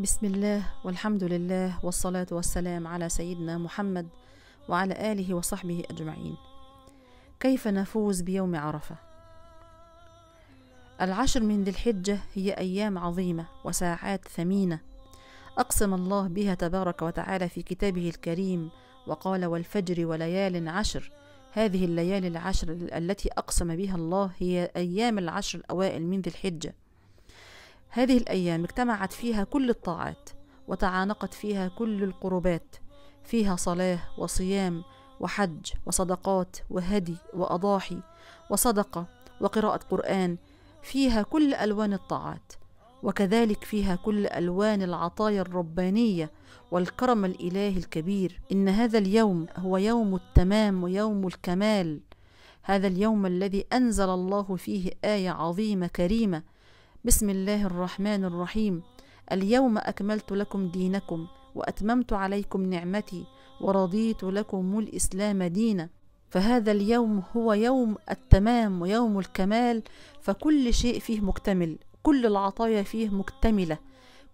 بسم الله والحمد لله والصلاة والسلام على سيدنا محمد وعلى آله وصحبه أجمعين. كيف نفوز بيوم عرفة؟ العشر من ذي الحجة هي أيام عظيمة وساعات ثمينة أقسم الله بها تبارك وتعالى في كتابه الكريم وقال والفجر وليال عشر هذه الليالي العشر التي أقسم بها الله هي أيام العشر الأوائل من ذي الحجة هذه الأيام اجتمعت فيها كل الطاعات وتعانقت فيها كل القربات فيها صلاة وصيام وحج وصدقات وهدي وأضاحي وصدقة وقراءة قرآن فيها كل ألوان الطاعات وكذلك فيها كل ألوان العطايا الربانية والكرم الإلهي الكبير إن هذا اليوم هو يوم التمام ويوم الكمال هذا اليوم الذي أنزل الله فيه آية عظيمة كريمة بسم الله الرحمن الرحيم اليوم اكملت لكم دينكم واتممت عليكم نعمتي ورضيت لكم الاسلام دينا فهذا اليوم هو يوم التمام ويوم الكمال فكل شيء فيه مكتمل كل العطايا فيه مكتمله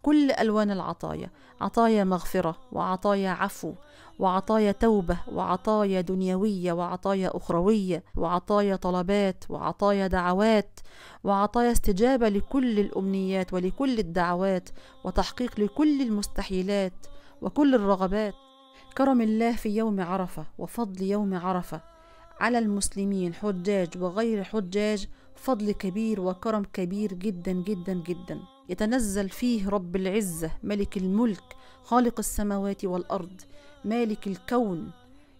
كل الوان العطايا عطايا مغفره وعطايا عفو وعطايا توبه وعطايا دنيويه وعطايا اخرويه وعطايا طلبات وعطايا دعوات وعطايا استجابه لكل الامنيات ولكل الدعوات وتحقيق لكل المستحيلات وكل الرغبات كرم الله في يوم عرفه وفضل يوم عرفه على المسلمين حجاج وغير حجاج فضل كبير وكرم كبير جدا جدا جدا يتنزل فيه رب العزة ملك الملك خالق السماوات والأرض مالك الكون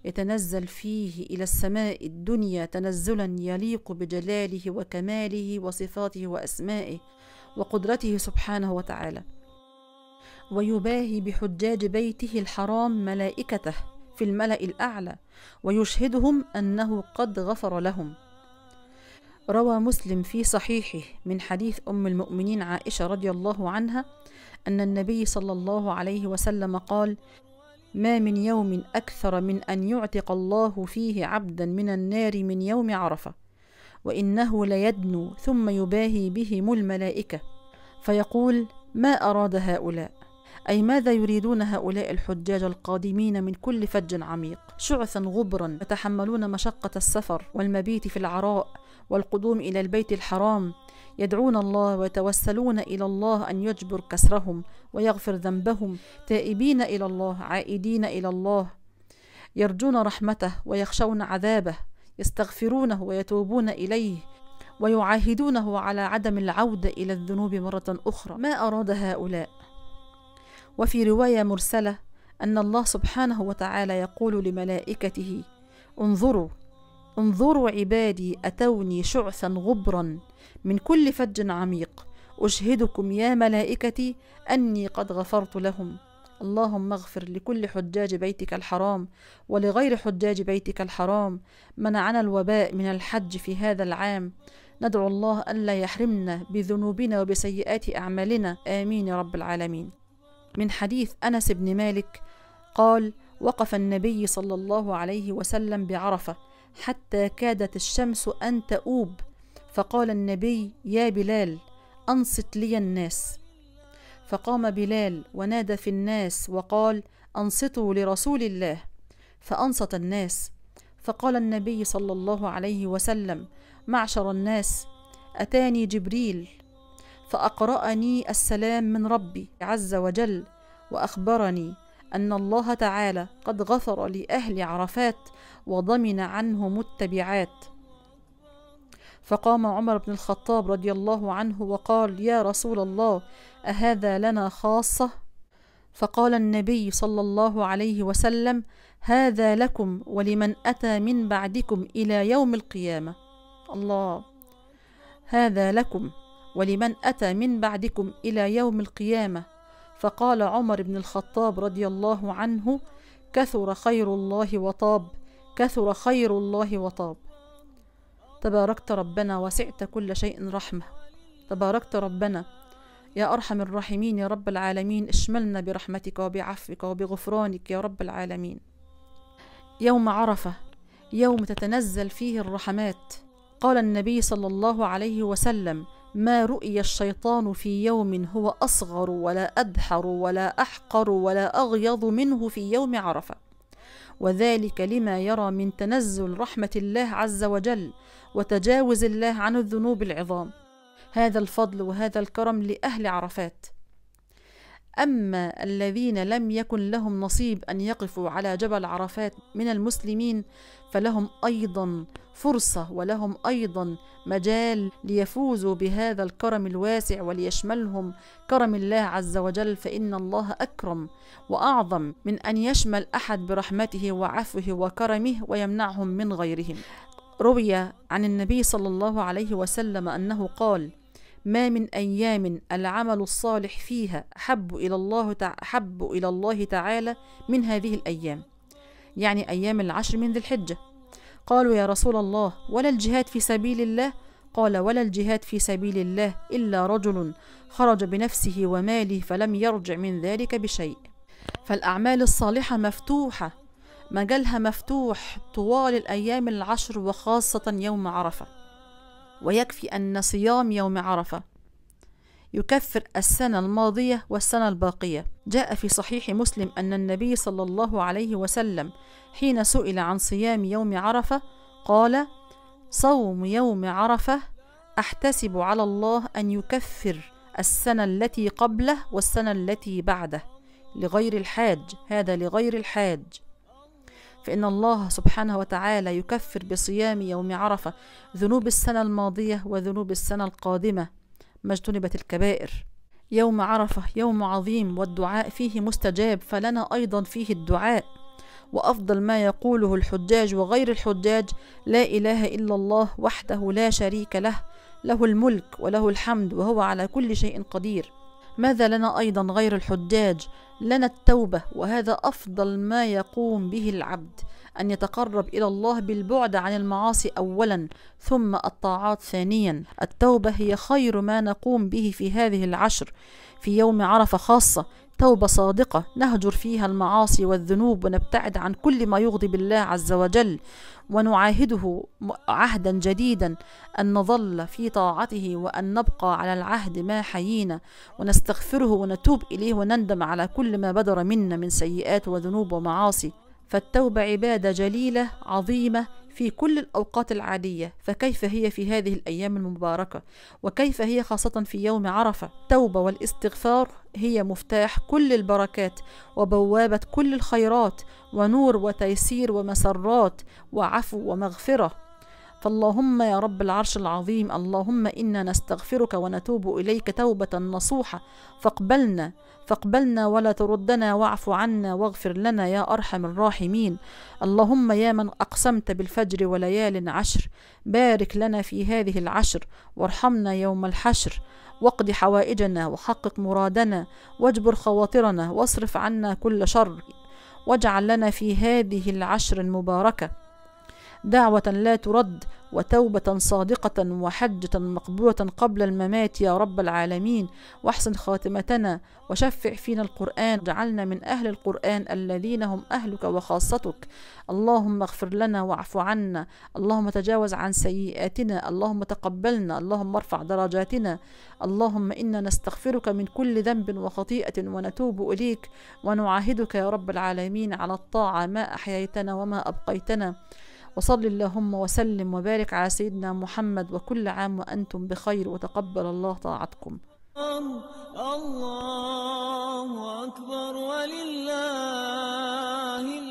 يتنزل فيه إلى السماء الدنيا تنزلا يليق بجلاله وكماله وصفاته وأسمائه وقدرته سبحانه وتعالى ويباهي بحجاج بيته الحرام ملائكته في الملأ الأعلى ويشهدهم أنه قد غفر لهم روى مسلم في صحيحه من حديث أم المؤمنين عائشة رضي الله عنها أن النبي صلى الله عليه وسلم قال: ما من يوم أكثر من أن يعتق الله فيه عبدا من النار من يوم عرفة، وإنه ليدنو ثم يباهي بهم الملائكة، فيقول: ما أراد هؤلاء؟ أي ماذا يريدون هؤلاء الحجاج القادمين من كل فج عميق شعثا غبرا يتحملون مشقة السفر والمبيت في العراء والقدوم إلى البيت الحرام يدعون الله ويتوسلون إلى الله أن يجبر كسرهم ويغفر ذنبهم تائبين إلى الله عائدين إلى الله يرجون رحمته ويخشون عذابه يستغفرونه ويتوبون إليه ويعاهدونه على عدم العودة إلى الذنوب مرة أخرى ما أراد هؤلاء وفي روايه مرسله ان الله سبحانه وتعالى يقول لملائكته انظروا انظروا عبادي اتوني شعثا غبرا من كل فج عميق اشهدكم يا ملائكتي اني قد غفرت لهم اللهم اغفر لكل حجاج بيتك الحرام ولغير حجاج بيتك الحرام منعنا الوباء من الحج في هذا العام ندعو الله الا يحرمنا بذنوبنا وبسيئات اعمالنا امين يا رب العالمين من حديث انس بن مالك قال وقف النبي صلى الله عليه وسلم بعرفه حتى كادت الشمس ان تؤوب فقال النبي يا بلال انصت لي الناس فقام بلال ونادى في الناس وقال انصتوا لرسول الله فانصت الناس فقال النبي صلى الله عليه وسلم معشر الناس اتاني جبريل فاقراني السلام من ربي عز وجل واخبرني ان الله تعالى قد غفر لاهل عرفات وضمن عنهم التبعات فقام عمر بن الخطاب رضي الله عنه وقال يا رسول الله اهذا لنا خاصه فقال النبي صلى الله عليه وسلم هذا لكم ولمن اتى من بعدكم الى يوم القيامه الله هذا لكم ولمن أتى من بعدكم إلى يوم القيامة فقال عمر بن الخطاب رضي الله عنه كثر خير الله وطاب كثر خير الله وطاب تباركت ربنا وسعت كل شيء رحمة تباركت ربنا يا أرحم الراحمين يا رب العالمين اشملنا برحمتك وبعفوك وبغفرانك يا رب العالمين يوم عرفة يوم تتنزل فيه الرحمات قال النبي صلى الله عليه وسلم ما رؤي الشيطان في يوم هو أصغر ولا أدحر ولا أحقر ولا أغيظ منه في يوم عرفة وذلك لما يرى من تنزل رحمة الله عز وجل وتجاوز الله عن الذنوب العظام هذا الفضل وهذا الكرم لأهل عرفات أما الذين لم يكن لهم نصيب أن يقفوا على جبل عرفات من المسلمين فلهم أيضا فرصة ولهم أيضا مجال ليفوزوا بهذا الكرم الواسع وليشملهم كرم الله عز وجل فإن الله أكرم وأعظم من أن يشمل أحد برحمته وعفوه وكرمه ويمنعهم من غيرهم روي عن النبي صلى الله عليه وسلم أنه قال: ما من أيام العمل الصالح فيها أحب إلى الله أحب إلى الله تعالى من هذه الأيام يعني أيام العشر من ذي الحجة قالوا يا رسول الله ولا الجهاد في سبيل الله قال ولا الجهاد في سبيل الله إلا رجل خرج بنفسه وماله فلم يرجع من ذلك بشيء فالأعمال الصالحة مفتوحة مجالها مفتوح طوال الأيام العشر وخاصة يوم عرفة ويكفي أن صيام يوم عرفة يكفر السنة الماضية والسنة الباقية جاء في صحيح مسلم أن النبي صلى الله عليه وسلم حين سئل عن صيام يوم عرفة قال صوم يوم عرفة أحتسب على الله أن يكفر السنة التي قبله والسنة التي بعده لغير الحاج هذا لغير الحاج فإن الله سبحانه وتعالى يكفر بصيام يوم عرفة ذنوب السنة الماضية وذنوب السنة القادمة ما اجتنبت الكبائر يوم عرفة يوم عظيم والدعاء فيه مستجاب فلنا أيضا فيه الدعاء وأفضل ما يقوله الحجاج وغير الحجاج لا إله إلا الله وحده لا شريك له له الملك وله الحمد وهو على كل شيء قدير ماذا لنا أيضا غير الحجاج لنا التوبة وهذا أفضل ما يقوم به العبد أن يتقرب إلى الله بالبعد عن المعاصي أولا ثم الطاعات ثانيا التوبة هي خير ما نقوم به في هذه العشر في يوم عرفة خاصة توبة صادقة نهجر فيها المعاصي والذنوب ونبتعد عن كل ما يغضب الله عز وجل ونعاهده عهدا جديدا أن نظل في طاعته وأن نبقى على العهد ما حيينا ونستغفره ونتوب إليه ونندم على كل ما بدر منا من سيئات وذنوب ومعاصي فالتوبة عبادة جليلة عظيمة في كل الأوقات العادية فكيف هي في هذه الأيام المباركة وكيف هي خاصة في يوم عرفة التوبة والاستغفار هي مفتاح كل البركات وبوابة كل الخيرات ونور وتيسير ومسرات وعفو ومغفرة فاللهم يا رب العرش العظيم اللهم إنا نستغفرك ونتوب إليك توبة نصوحة فاقبلنا فاقبلنا ولا تردنا واعف عنا واغفر لنا يا أرحم الراحمين اللهم يا من أقسمت بالفجر وليال عشر بارك لنا في هذه العشر وارحمنا يوم الحشر واقض حوائجنا وحقق مرادنا واجبر خواطرنا واصرف عنا كل شر واجعل لنا في هذه العشر المباركه دعوة لا ترد وتوبة صادقة وحجة مقبولة قبل الممات يا رب العالمين واحسن خاتمتنا وشفع فينا القرآن جعلنا من أهل القرآن الذين هم أهلك وخاصتك اللهم اغفر لنا واعف عنا اللهم تجاوز عن سيئاتنا اللهم تقبلنا اللهم ارفع درجاتنا اللهم إنا نستغفرك من كل ذنب وخطيئة ونتوب إليك ونعاهدك يا رب العالمين على الطاعة ما أحييتنا وما أبقيتنا وصل اللهم وسلم وبارك على سيدنا محمد وكل عام وأنتم بخير وتقبل الله طاعتكم الله أكبر ولله